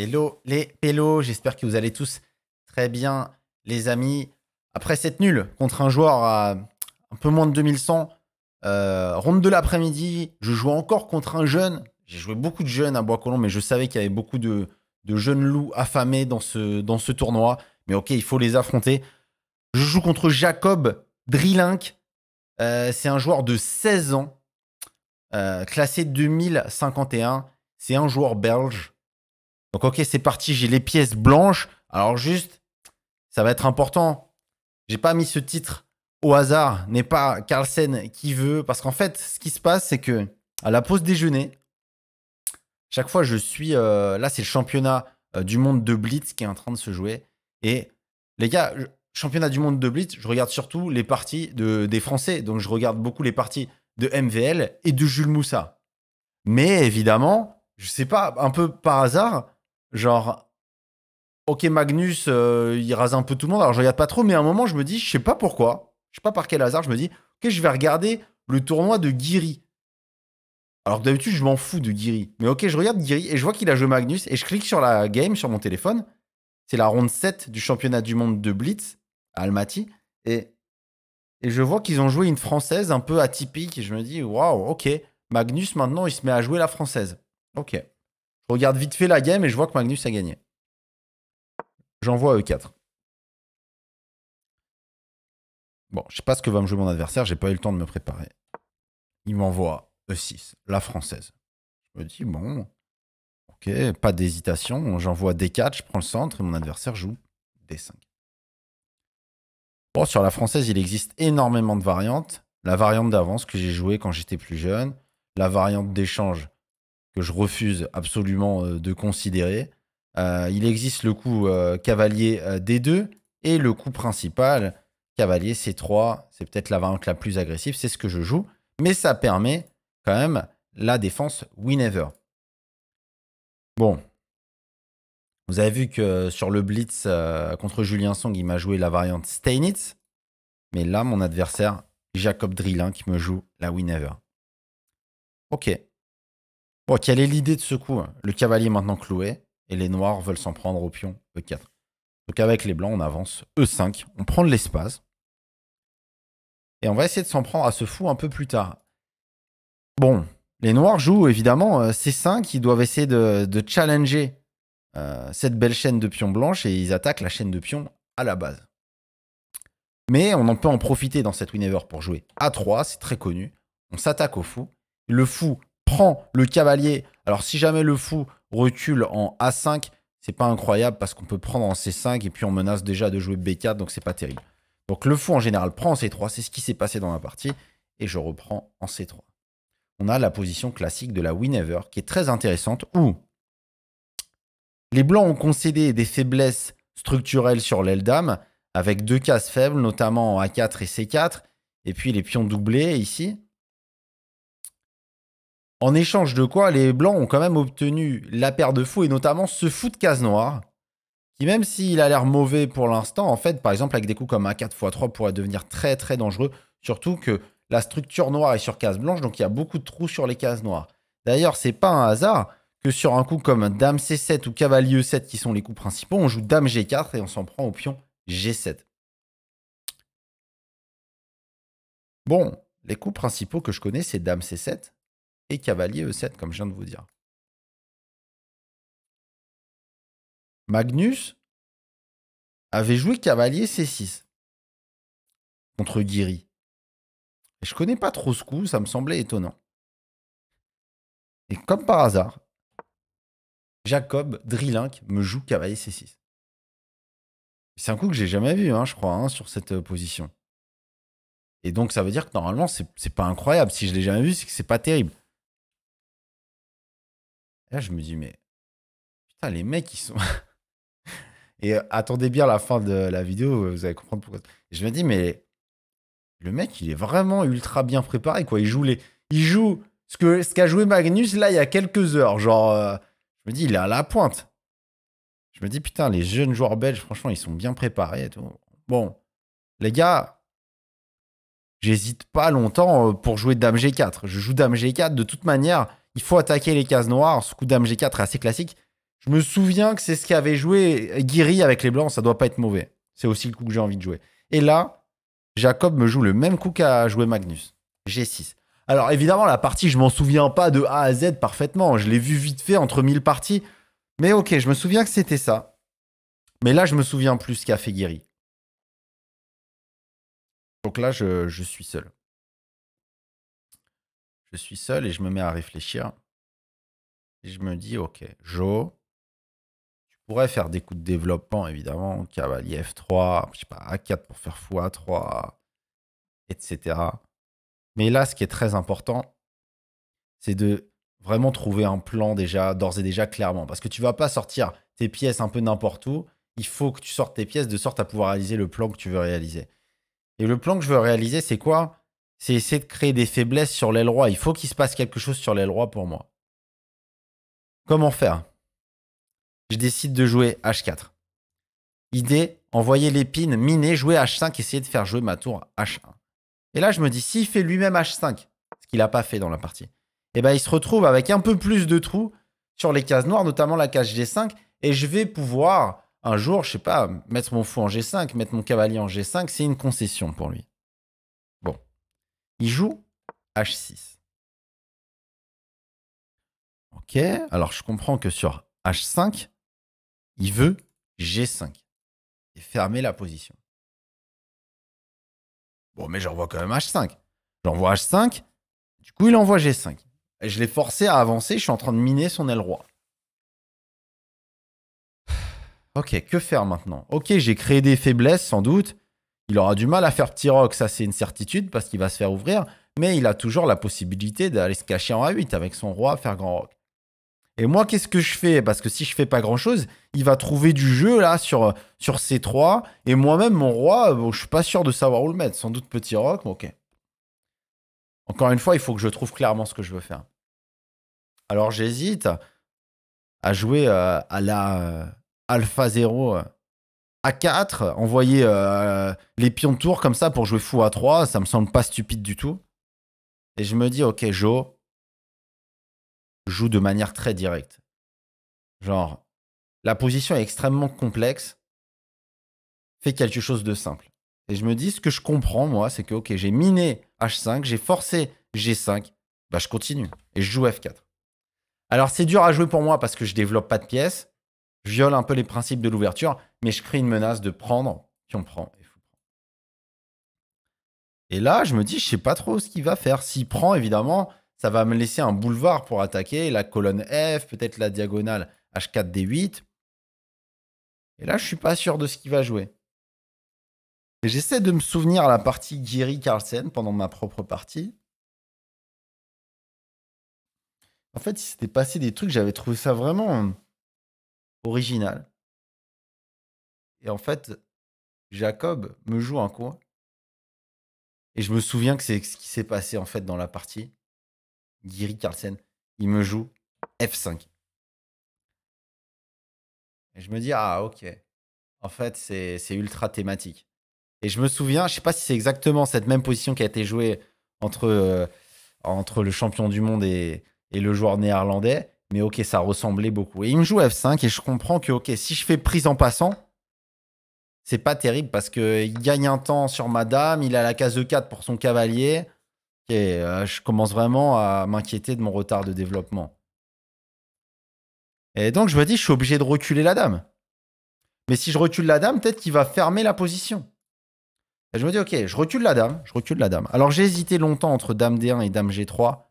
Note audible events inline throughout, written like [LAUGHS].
Hello les pélos, j'espère que vous allez tous très bien les amis. Après cette nulle contre un joueur à un peu moins de 2100, euh, ronde de l'après-midi, je joue encore contre un jeune. J'ai joué beaucoup de jeunes à bois colomb mais je savais qu'il y avait beaucoup de, jeunes loups affamés dans ce, tournoi. Mais ok, il faut les affronter. Je joue contre Jacob Drilink. Euh, c'est un joueur de 16 ans, euh, classé 2051. C'est un joueur belge. Donc ok, c'est parti, j'ai les pièces blanches. Alors juste, ça va être important. J'ai pas mis ce titre au hasard, n'est pas Carlsen qui veut, parce qu'en fait, ce qui se passe, c'est que à la pause déjeuner, chaque fois je suis euh, là, c'est le championnat euh, du monde de blitz qui est en train de se jouer. Et les gars, championnat du monde de blitz, je regarde surtout les parties de, des Français, donc je regarde beaucoup les parties de MVL et de Jules Moussa. Mais évidemment, je sais pas, un peu par hasard, Genre, ok, Magnus, euh, il rase un peu tout le monde. Alors, je regarde pas trop, mais à un moment, je me dis, je sais pas pourquoi, je sais pas par quel hasard, je me dis, ok, je vais regarder le tournoi de Guiri. Alors d'habitude, je m'en fous de Guiri. Mais ok, je regarde Guiri et je vois qu'il a joué Magnus et je clique sur la game sur mon téléphone. C'est la ronde 7 du championnat du monde de Blitz à Almaty. Et, et je vois qu'ils ont joué une française un peu atypique et je me dis, waouh, ok, Magnus maintenant, il se met à jouer la française. Ok. Je regarde vite fait la game et je vois que Magnus a gagné. J'envoie E4. Bon, je sais pas ce que va me jouer mon adversaire, j'ai pas eu le temps de me préparer. Il m'envoie E6, la française. Je me dis, bon, ok, pas d'hésitation, j'envoie D4, je prends le centre et mon adversaire joue D5. Bon, sur la française, il existe énormément de variantes. La variante d'avance que j'ai jouée quand j'étais plus jeune, la variante d'échange je refuse absolument euh, de considérer. Euh, il existe le coup euh, cavalier D2 et le coup principal cavalier C3. C'est peut-être la variante la plus agressive, c'est ce que je joue, mais ça permet quand même la défense win-ever. Bon, vous avez vu que sur le blitz contre Julien Song, il m'a joué la variante Steinitz. Mais là, mon adversaire, Jacob Drillin, qui me joue la win-ever. Ok. Bon, quelle est l'idée de ce coup hein Le cavalier est maintenant cloué et les noirs veulent s'en prendre au pion E4. Donc avec les blancs, on avance E5, on prend de l'espace. Et on va essayer de s'en prendre à ce fou un peu plus tard. Bon, les noirs jouent évidemment euh, C5, ils doivent essayer de, challenger euh, cette belle chaîne de pions blanches et ils attaquent la chaîne de pions à la base. Mais on en peut en profiter dans cette Winever pour jouer A3, c'est très connu. On s'attaque au fou. Le fou prend le cavalier. Alors si jamais le fou recule en A5, c'est pas incroyable parce qu'on peut prendre en C5 et puis on menace déjà de jouer B4, donc c'est pas terrible. Donc le fou en général prend en C3, c'est ce qui s'est passé dans la partie, et je reprends en C3. On a la position classique de la Winnever qui est très intéressante où les blancs ont concédé des faiblesses structurelles sur l'aile dame avec deux cases faibles, notamment en A4 et C4, et puis les pions doublés ici. En échange de quoi, les Blancs ont quand même obtenu la paire de fous et notamment ce fou de case noire, qui même s'il a l'air mauvais pour l'instant, en fait, par exemple, avec des coups comme a 4x3 pourrait devenir très très dangereux, surtout que la structure noire est sur case blanche, donc il y a beaucoup de trous sur les cases noires. D'ailleurs, c'est pas un hasard que sur un coup comme Dame C7 ou Cavalier E7, qui sont les coups principaux, on joue Dame G4 et on s'en prend au pion G7. Bon, les coups principaux que je connais, c'est Dame C7, et cavalier E7, comme je viens de vous dire. Magnus avait joué cavalier C6 contre Guiri. Et je connais pas trop ce coup, ça me semblait étonnant. Et comme par hasard, Jacob Drilink me joue cavalier C6. C'est un coup que j'ai jamais vu, hein, je crois, hein, sur cette euh, position. Et donc, ça veut dire que normalement, c'est pas incroyable. Si je l'ai jamais vu, c'est que c'est pas terrible. Là, je me dis, mais putain, les mecs, ils sont. [LAUGHS] Et euh, attendez bien la fin de la vidéo, vous allez comprendre pourquoi. je me dis, mais le mec, il est vraiment ultra bien préparé, quoi. Il joue les. Il joue ce qu'a ce joué Magnus là il y a quelques heures. Genre, euh, je me dis, il est à la pointe. Je me dis, putain, les jeunes joueurs belges, franchement, ils sont bien préparés et Bon, les gars, j'hésite pas longtemps euh, pour jouer Dame G4. Je joue Dame G4 de toute manière il faut attaquer les cases noires. Ce coup dame G4 est assez classique. Je me souviens que c'est ce qu'avait joué euh, Guiri avec les blancs. Ça doit pas être mauvais. C'est aussi le coup que j'ai envie de jouer. Et là, Jacob me joue le même coup qu'a joué Magnus. G6. Alors évidemment, la partie, je m'en souviens pas de A à Z parfaitement. Je l'ai vu vite fait entre mille parties. Mais ok, je me souviens que c'était ça. Mais là, je me souviens plus ce qu'a fait Guiri. Donc là, je suis seul je suis seul et je me mets à réfléchir. Et je me dis, OK, Joe, tu pourrais faire des coups de développement, évidemment, cavalier F3, je sais pas, A4 pour faire fou A3, etc. Mais là, ce qui est très important, c'est de vraiment trouver un plan déjà, d'ores et déjà clairement. Parce que tu vas pas sortir tes pièces un peu n'importe où. Il faut que tu sortes tes pièces de sorte à pouvoir réaliser le plan que tu veux réaliser. Et le plan que je veux réaliser, c'est quoi c'est essayer de créer des faiblesses sur l'aile roi. Il faut qu'il se passe quelque chose sur l'aile roi pour moi. Comment faire Je décide de jouer H4. Idée, envoyer l'épine, miner, jouer H5, essayer de faire jouer ma tour H1. Et là, je me dis, s'il fait lui-même H5, ce qu'il n'a pas fait dans la partie, eh ben, il se retrouve avec un peu plus de trous sur les cases noires, notamment la case G5, et je vais pouvoir, un jour, je sais pas, mettre mon fou en G5, mettre mon cavalier en G5, c'est une concession pour lui. Il joue H6. Ok, alors je comprends que sur H5, il veut G5 et fermer la position. Bon, mais j'envoie quand même H5. J'envoie H5, du coup il envoie G5. Et je l'ai forcé à avancer, je suis en train de miner son aile roi. [SIGHS] Ok, que faire maintenant Ok, j'ai créé des faiblesses sans doute. Il aura du mal à faire petit rock, ça c'est une certitude, parce qu'il va se faire ouvrir, mais il a toujours la possibilité d'aller se cacher en A8 avec son roi, faire grand rock. Et moi, qu'est-ce que je fais Parce que si je fais pas grand-chose, il va trouver du jeu là sur, sur C3. Et moi-même, mon roi, je euh, je suis pas sûr de savoir où le mettre. Sans doute petit rock, mais ok. Encore une fois, il faut que je trouve clairement ce que je veux faire. Alors j'hésite à jouer euh, à la euh, Alpha 0 à 4, envoyer euh, les pions de tour comme ça pour jouer fou à 3, ça me semble pas stupide du tout. Et je me dis, ok, Joe joue de manière très directe. Genre, la position est extrêmement complexe, fait quelque chose de simple. Et je me dis, ce que je comprends, moi, c'est que, ok, j'ai miné H5, j'ai forcé G5, bah je continue et je joue F4. Alors c'est dur à jouer pour moi parce que je développe pas de pièces viole un peu les principes de l'ouverture, mais je crée une menace de prendre, puis on prend. Et là, je me dis, je sais pas trop ce qu'il va faire. S'il prend, évidemment, ça va me laisser un boulevard pour attaquer la colonne F, peut-être la diagonale H4D8. Et là, je suis pas sûr de ce qu'il va jouer. j'essaie de me souvenir à la partie Giri Carlsen pendant ma propre partie. En fait, il s'était passé des trucs, j'avais trouvé ça vraiment original. Et en fait, Jacob me joue un coin. Et je me souviens que c'est ce qui s'est passé en fait dans la partie. Giri Carlsen, il me joue F5. Et je me dis, ah ok, en fait c'est ultra thématique. Et je me souviens, je sais pas si c'est exactement cette même position qui a été jouée entre, euh, entre le champion du monde et, et le joueur néerlandais. Mais ok, ça ressemblait beaucoup. Et il me joue F5 et je comprends que ok, si je fais prise en passant, c'est pas terrible parce que il gagne un temps sur ma dame, il a la case de 4 pour son cavalier. Et euh, je commence vraiment à m'inquiéter de mon retard de développement. Et donc je me dis, je suis obligé de reculer la dame. Mais si je recule la dame, peut-être qu'il va fermer la position. Et je me dis, ok, je recule la dame, je recule la dame. Alors j'ai hésité longtemps entre dame D1 et dame G3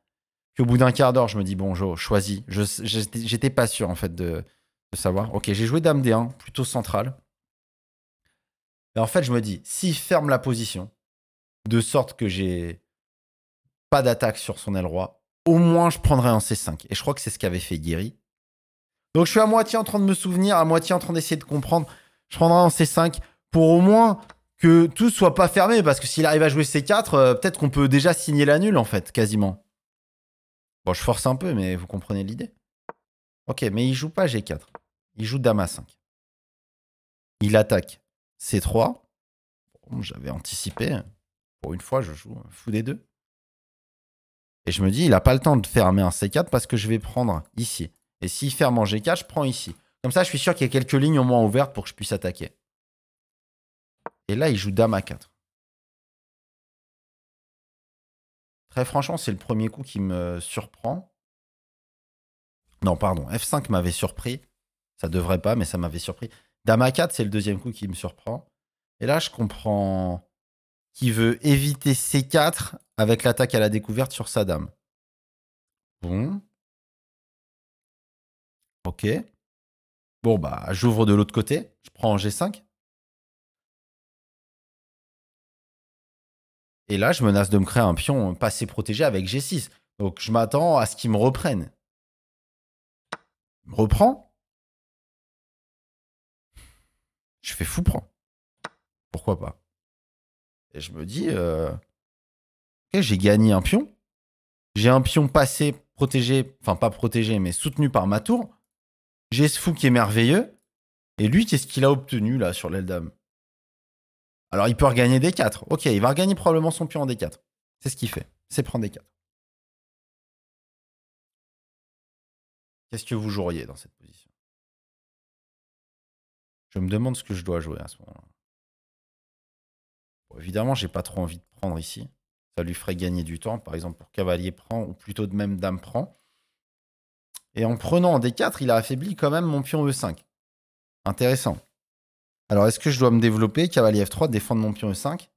au bout d'un quart d'heure, je me dis bonjour, choisis. J'étais pas sûr en fait de, savoir. Ok, j'ai joué Dame D1, plutôt central. Et en fait, je me dis, s'il ferme la position, de sorte que j'ai pas d'attaque sur son aile roi, au moins je prendrai un C5. Et je crois que c'est ce qu'avait fait Guéry. Donc je suis à moitié en train de me souvenir, à moitié en train d'essayer de comprendre. Je prendrai un C5 pour au moins que tout soit pas fermé, parce que s'il arrive à jouer C4, euh, peut-être qu'on peut déjà signer la nulle en fait, quasiment. Bon, je force un peu, mais vous comprenez l'idée. Ok, mais il joue pas G4. Il joue Dame 5 Il attaque C3. J'avais anticipé. Hein. Pour une fois, je joue hein, fou des deux. Et je me dis, il n'a pas le temps de fermer un C4 parce que je vais prendre ici. Et s'il ferme en G4, je prends ici. Comme ça, je suis sûr qu'il y a quelques lignes au moins ouvertes pour que je puisse attaquer. Et là, il joue Dame à 4 franchement, c'est le premier coup qui me surprend. Non, pardon, F5 m'avait surpris. Ça devrait pas, mais ça m'avait surpris. Dame A4, c'est le deuxième coup qui me surprend. Et là, je comprends qui veut éviter C4 avec l'attaque à la découverte sur sa dame. Bon. Ok. Bon, bah, j'ouvre de l'autre côté. Je prends G5. Et là, je menace de me créer un pion passé protégé avec G6. Donc je m'attends à ce qu'il me reprenne. Il me reprend. Je fais fou prend. Pourquoi pas Et je me dis, euh, j'ai gagné un pion. J'ai un pion passé protégé, enfin pas protégé, mais soutenu par ma tour. J'ai ce fou qui est merveilleux. Et lui, qu'est-ce qu'il a obtenu là sur l'aile dame alors, il peut regagner d 4. Ok, il va regagner probablement son pion en D4. C'est ce qu'il fait. C'est prendre d 4. Qu'est-ce que vous joueriez dans cette position Je me demande ce que je dois jouer à ce moment-là. Bon, évidemment, j'ai pas trop envie de prendre ici. Ça lui ferait gagner du temps. Par exemple, pour cavalier prend, ou plutôt de même dame prend. Et en prenant en D4, il a affaibli quand même mon pion E5. Intéressant. Alors, est-ce que je dois me développer Cavalier F3, défendre mon pion E5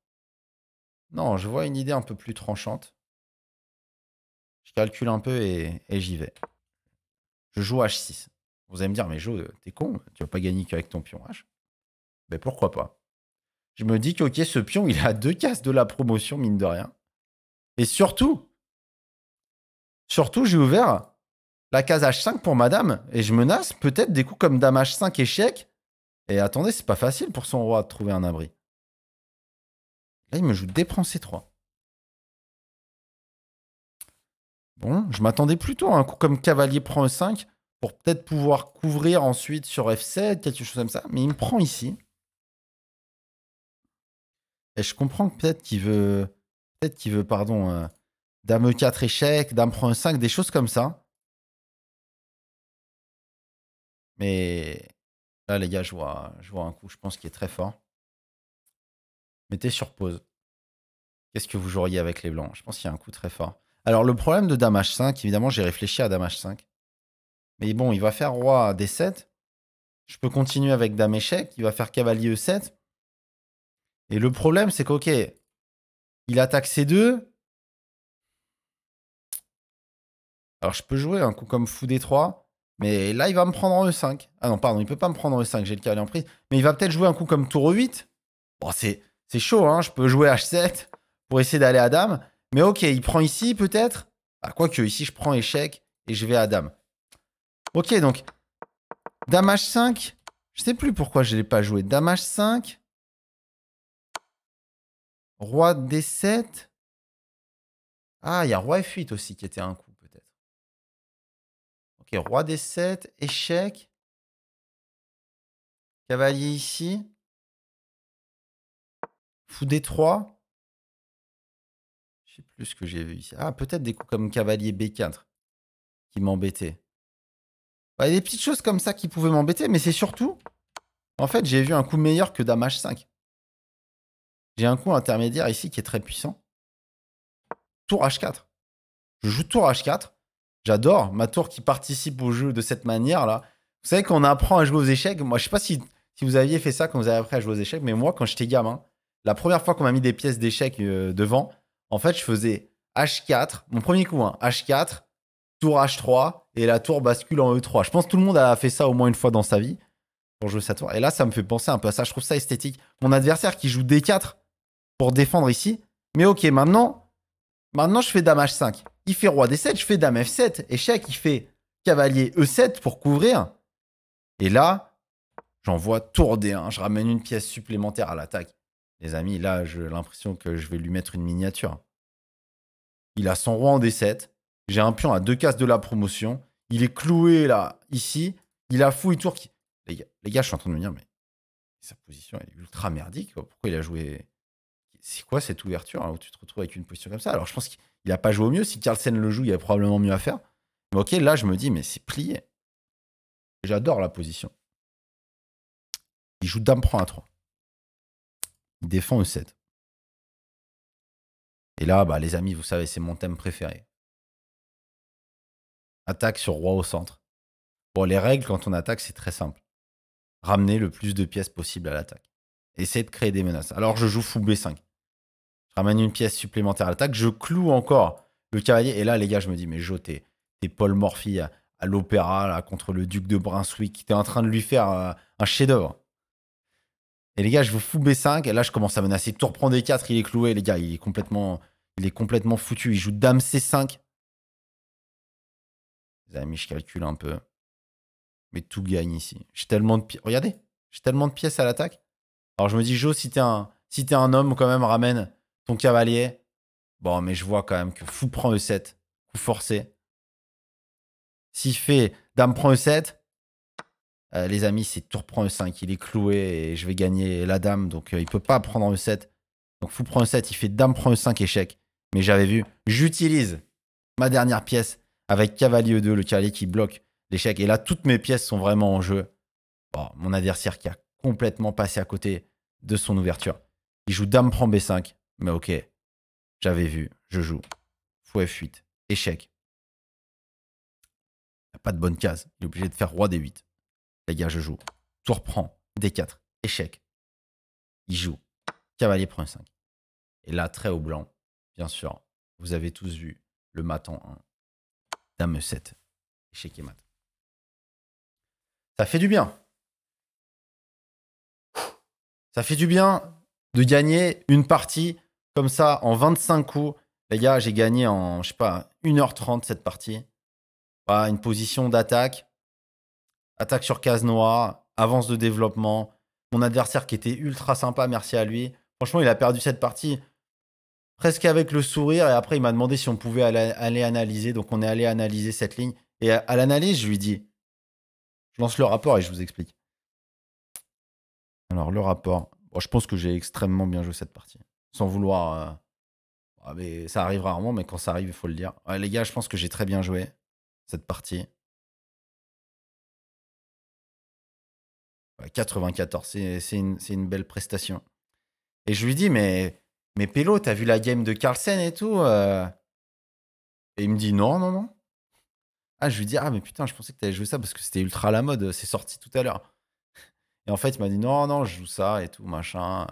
Non, je vois une idée un peu plus tranchante. Je calcule un peu et, j'y vais. Je joue H6. Vous allez me dire, mais Joe, t'es con, tu vas pas gagner qu'avec ton pion H. Mais ben, pourquoi pas Je me dis que, ok, ce pion, il a deux cases de la promotion, mine de rien. Et surtout, surtout, j'ai ouvert la case H5 pour madame et je menace peut-être des coups comme dame H5 échec et attendez, c'est pas facile pour son roi de trouver un abri. Là, il me joue déprend C3. Bon, je m'attendais plutôt à un coup comme cavalier prend E5 pour peut-être pouvoir couvrir ensuite sur F7, quelque chose comme ça. Mais il me prend ici. Et je comprends que peut-être qu'il veut... Peut-être qu'il veut, pardon, euh, dame E4 échec, dame prend E5, des choses comme ça. Mais Là, les gars, je vois, un coup, je pense, qui est très fort. Mettez sur pause. Qu'est-ce que vous joueriez avec les blancs Je pense qu'il y a un coup très fort. Alors, le problème de Dame 5 évidemment, j'ai réfléchi à Dame 5 Mais bon, il va faire Roi D7. Je peux continuer avec Dame échec. Il va faire Cavalier E7. Et le problème, c'est qu'ok, il attaque C2. Alors, je peux jouer un coup comme Fou D3. Mais là, il va me prendre en E5. Ah non, pardon, il peut pas me prendre en E5, j'ai le cavalier en prise. Mais il va peut-être jouer un coup comme tour E8. Bon, c'est chaud, hein. Je peux jouer H7 pour essayer d'aller à dame. Mais ok, il prend ici peut-être. Ah, quoique, ici, je prends échec et je vais à dame. Ok, donc, dame H5. Je sais plus pourquoi je ne l'ai pas joué. Dame H5. Roi D7. Ah, il y a roi F8 aussi qui était un coup roi des 7, échec. Cavalier ici. Fou des 3. Je sais plus ce que j'ai vu ici. Ah, peut-être des coups comme cavalier B4 qui m'embêtaient. il y a des petites choses comme ça qui pouvaient m'embêter, mais c'est surtout... En fait, j'ai vu un coup meilleur que Dame H5. J'ai un coup intermédiaire ici qui est très puissant. Tour H4. Je joue tour H4. J'adore. Ma tour qui participe au jeu de cette manière-là. Vous savez qu'on apprend à jouer aux échecs. Moi, je sais pas si, si vous aviez fait ça quand vous avez appris à jouer aux échecs, mais moi, quand j'étais gamin, la première fois qu'on m'a mis des pièces d'échecs euh, devant, en fait, je faisais H4, mon premier coup, H4, hein, tour H3, et la tour bascule en E3. Je pense que tout le monde a fait ça au moins une fois dans sa vie pour jouer sa tour. Et là, ça me fait penser un peu à ça. Je trouve ça esthétique. Mon adversaire qui joue D4 pour défendre ici, mais ok, maintenant, maintenant je fais Dame H5 fait roi d7, je fais dame f7, échec, il fait cavalier e7 pour couvrir. Et là, j'envoie tour d1, je ramène une pièce supplémentaire à l'attaque. Les amis, là, j'ai l'impression que je vais lui mettre une miniature. Il a son roi en d7, j'ai un pion à deux cases de la promotion, il est cloué là, ici, il a fou, Tour. tour. Les gars, je suis en train de me dire, mais sa position est ultra merdique, pourquoi il a joué c'est quoi cette ouverture hein, où tu te retrouves avec une position comme ça Alors je pense qu'il n'a pas joué au mieux. Si Carlsen le joue, il y a probablement mieux à faire. Mais ok, là je me dis, mais c'est plié. J'adore la position. Il joue dame prend à 3. Il défend E7. Et là, bah, les amis, vous savez, c'est mon thème préféré. Attaque sur roi au centre. Bon, les règles quand on attaque, c'est très simple. Ramener le plus de pièces possible à l'attaque. Essayer de créer des menaces. Alors, je joue fou B5 ramène une pièce supplémentaire à l'attaque. Je cloue encore le cavalier. Et là, les gars, je me dis, mais Joe, t'es Paul Morphy à, l'opéra, contre le duc de Brunswick. T'es en train de lui faire euh, un chef-d'œuvre. Et les gars, je vous fous B5. Et là, je commence à menacer. Tour prend D4, il est cloué, les gars. Il est complètement, il est complètement foutu. Il joue Dame C5. Les amis, je calcule un peu. Mais tout gagne ici. J'ai tellement de pièces. Regardez, j'ai tellement de pièces à l'attaque. Alors je me dis, Joe, si t'es un, si un homme, quand même, ramène ton cavalier. Bon, mais je vois quand même que fou prend E7. Coup forcé. S'il fait dame prend E7, euh, les amis, c'est tour prend E5. Il est cloué et je vais gagner la dame. Donc, il euh, il peut pas prendre E7. Donc, fou prend E7. Il fait dame prend E5, échec. Mais j'avais vu. J'utilise ma dernière pièce avec cavalier E2, le cavalier qui bloque l'échec. Et là, toutes mes pièces sont vraiment en jeu. Oh, mon adversaire qui a complètement passé à côté de son ouverture. Il joue dame prend B5. Mais ok, j'avais vu, je joue. Fou F8, échec. Pas de bonne case, il est obligé de faire roi D8. Les gars, je joue. Tour prend, D4, échec. Il joue, cavalier prend 5. Et là, très haut blanc, bien sûr, vous avez tous vu le mat en 1, dame 7, échec et mat. Ça fait du bien. Ça fait du bien de gagner une partie comme ça, en 25 coups, les gars, j'ai gagné en, je sais pas, 1h30 cette partie. une position d'attaque. Attaque sur case noire, avance de développement. Mon adversaire qui était ultra sympa, merci à lui. Franchement, il a perdu cette partie presque avec le sourire. Et après, il m'a demandé si on pouvait aller, analyser. Donc, on est allé analyser cette ligne. Et à, l'analyse, je lui dis, je lance le rapport et je vous explique. Alors, le rapport. je pense que j'ai extrêmement bien joué cette partie sans vouloir. Euh, ah, mais ça arrive rarement, mais quand ça arrive, il faut le dire. les gars, je pense que j'ai très bien joué cette partie. 94, c'est une, belle prestation. Et je lui dis, mais, mais Pélo, t'as vu la game de Carlsen et tout euh? Et il me dit, non, non, non. Ah, je lui dis, ah, mais putain, je pensais que t'avais joué ça parce que c'était ultra à la mode, c'est sorti tout à l'heure. Et en fait, il m'a dit, non, non, je joue ça et tout, machin.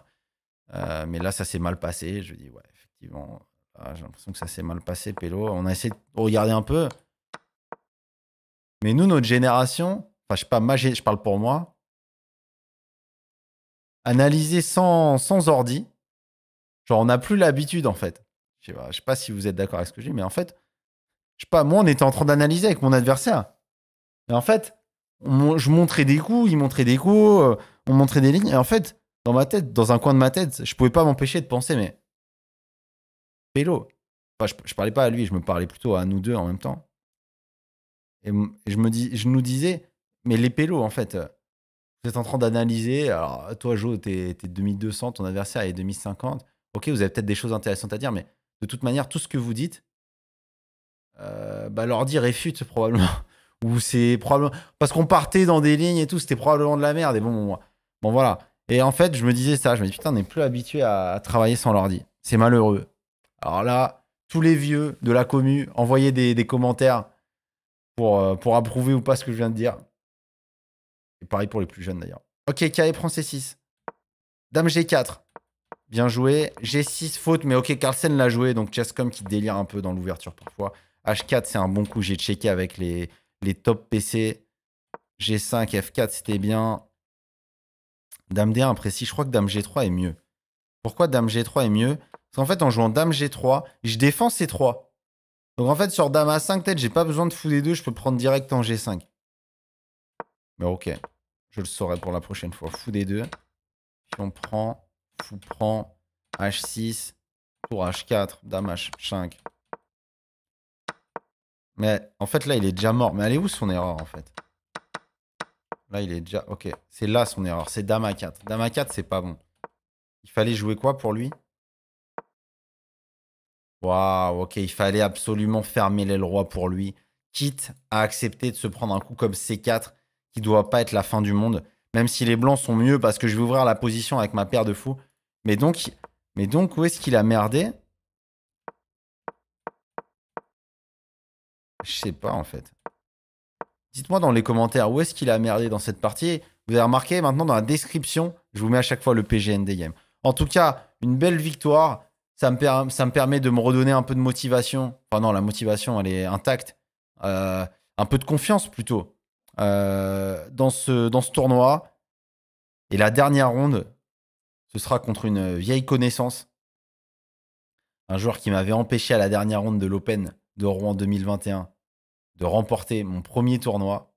Euh, mais là, ça s'est mal passé. Je dis, ouais, effectivement, ah, j'ai l'impression que ça s'est mal passé, Pélo. On a essayé de regarder un peu. Mais nous, notre génération, enfin, je sais pas, je parle pour moi, analyser sans, sans ordi, genre, on n'a plus l'habitude, en fait. Je sais, pas, sais pas si vous êtes d'accord avec ce que je dis, mais en fait, je sais pas, moi, on était en train d'analyser avec mon adversaire. Et en fait, je montrais des coups, il montrait des coups, euh, on montrait des lignes. Et en fait, dans ma tête, dans un coin de ma tête, je pouvais pas m'empêcher de penser, mais Pélo, je, parlais pas à lui, je me parlais plutôt à nous deux en même temps. Et, je, me dis, je nous disais, mais les pélos, en fait, euh, vous êtes en train d'analyser. Alors, toi, Joe, t'es 2200, ton adversaire est 2050. Ok, vous avez peut-être des choses intéressantes à dire, mais de toute manière, tout ce que vous dites, euh, bah, l'ordi réfute probablement. [LAUGHS] Ou c'est probablement. Parce qu'on partait dans des lignes et tout, c'était probablement de la merde. Et bon, bon, bon voilà. Et en fait, je me disais ça. Je me dis, putain, on n'est plus habitué à travailler sans l'ordi. C'est malheureux. Alors là, tous les vieux de la commu envoyaient des, commentaires pour, euh, pour approuver ou pas ce que je viens de dire. Et pareil pour les plus jeunes d'ailleurs. Ok, K.A. prend C6. Dame G4. Bien joué. G6 faute, mais ok, Carlsen l'a joué, donc Chesscom qui délire un peu dans l'ouverture parfois. H4, c'est un bon coup, j'ai checké avec les, les top PC. G5, F4, c'était bien. Dame D1 précis. Je crois que Dame G3 est mieux. Pourquoi Dame G3 est mieux Parce qu'en fait, en jouant Dame G3, je défends C3. Donc en fait, sur Dame A5, peut-être, j'ai pas besoin de fou des deux. Je peux prendre direct en G5. Mais ok. Je le saurai pour la prochaine fois. Fou des deux. on prend. Fou prend. H6. pour H4. Dame H5. Mais en fait, là, il est déjà mort. Mais allez est où son erreur, en fait Là, il est déjà. Ok, c'est là son erreur. C'est Dama 4 Dama 4 c'est pas bon. Il fallait jouer quoi pour lui Waouh, ok, il fallait absolument fermer l'aile roi pour lui, quitte à accepter de se prendre un coup comme C4, qui doit pas être la fin du monde, même si les blancs sont mieux parce que je vais ouvrir la position avec ma paire de fous. Mais donc, mais donc où est-ce qu'il a merdé Je sais pas en fait. Dites-moi dans les commentaires où est-ce qu'il a merdé dans cette partie. Vous avez remarqué maintenant dans la description, je vous mets à chaque fois le PGN des games. En tout cas, une belle victoire. Ça me, ça me permet de me redonner un peu de motivation. Enfin non, la motivation, elle est intacte. Euh, un peu de confiance plutôt euh, dans, ce, dans ce tournoi. Et la dernière ronde, ce sera contre une vieille connaissance. Un joueur qui m'avait empêché à la dernière ronde de l'Open de Rouen 2021 de remporter mon premier tournoi,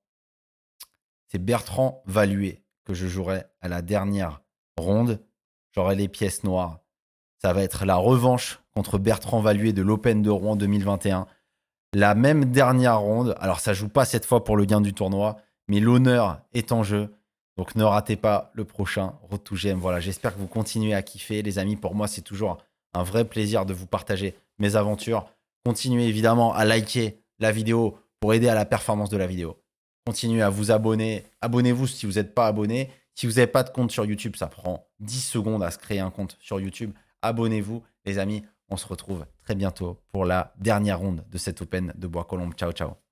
c'est Bertrand Valuet que je jouerai à la dernière ronde. J'aurai les pièces noires. Ça va être la revanche contre Bertrand Valuet de l'Open de Rouen 2021. La même dernière ronde. Alors, ça joue pas cette fois pour le gain du tournoi, mais l'honneur est en jeu. Donc, ne ratez pas le prochain Road GM. Voilà, j'espère que vous continuez à kiffer, les amis. Pour moi, c'est toujours un vrai plaisir de vous partager mes aventures. Continuez évidemment à liker la vidéo, pour aider à la performance de la vidéo. Continuez à vous abonner. Abonnez-vous si vous n'êtes pas abonné. Si vous n'avez pas de compte sur YouTube, ça prend 10 secondes à se créer un compte sur YouTube. Abonnez-vous, les amis. On se retrouve très bientôt pour la dernière ronde de cette Open de Bois-Colombes. Ciao, ciao.